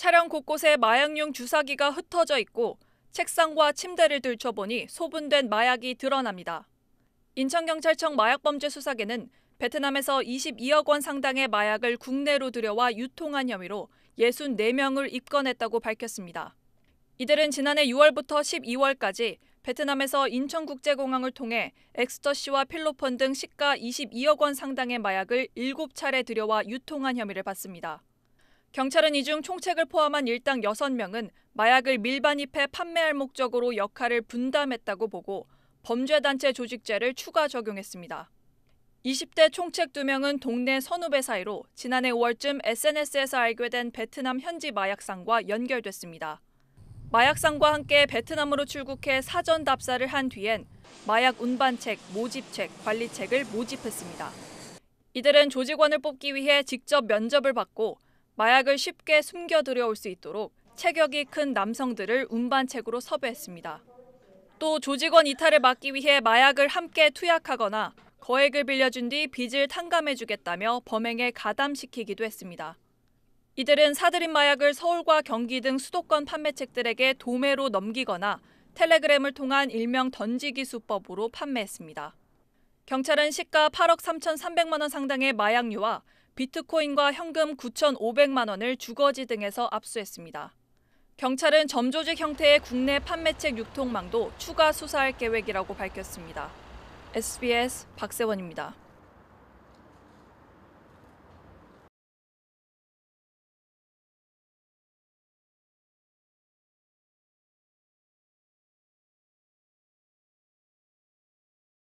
차량 곳곳에 마약용 주사기가 흩어져 있고 책상과 침대를 들춰보니 소분된 마약이 드러납니다. 인천경찰청 마약범죄수사계는 베트남에서 22억 원 상당의 마약을 국내로 들여와 유통한 혐의로 64명을 입건했다고 밝혔습니다. 이들은 지난해 6월부터 12월까지 베트남에서 인천국제공항을 통해 엑스터시와 필로폰 등 시가 22억 원 상당의 마약을 7차례 들여와 유통한 혐의를 받습니다. 경찰은 이 중 총책을 포함한 일당 6명은 마약을 밀반입해 판매할 목적으로 역할을 분담했다고 보고 범죄단체 조직죄를 추가 적용했습니다. 20대 총책 2명은 동네 선후배 사이로 지난해 5월쯤 SNS에서 알게 된 베트남 현지 마약상과 연결됐습니다. 마약상과 함께 베트남으로 출국해 사전 답사를 한 뒤엔 마약 운반책, 모집책, 관리책을 모집했습니다. 이들은 조직원을 뽑기 위해 직접 면접을 받고 마약을 쉽게 숨겨 들여올 수 있도록 체격이 큰 남성들을 운반책으로 섭외했습니다. 또 조직원 이탈을 막기 위해 마약을 함께 투약하거나 거액을 빌려준 뒤 빚을 탕감해주겠다며 범행에 가담시키기도 했습니다. 이들은 사들인 마약을 서울과 경기 등 수도권 판매책들에게 도매로 넘기거나 텔레그램을 통한 일명 던지기 수법으로 판매했습니다. 경찰은 시가 8억 3,300만 원 상당의 마약류와 비트코인과 현금 9,500만 원을 주거지 등에서 압수했습니다. 경찰은 점조직 형태의 국내 판매책 유통망도 추가 수사할 계획이라고 밝혔습니다. SBS 박세원입니다.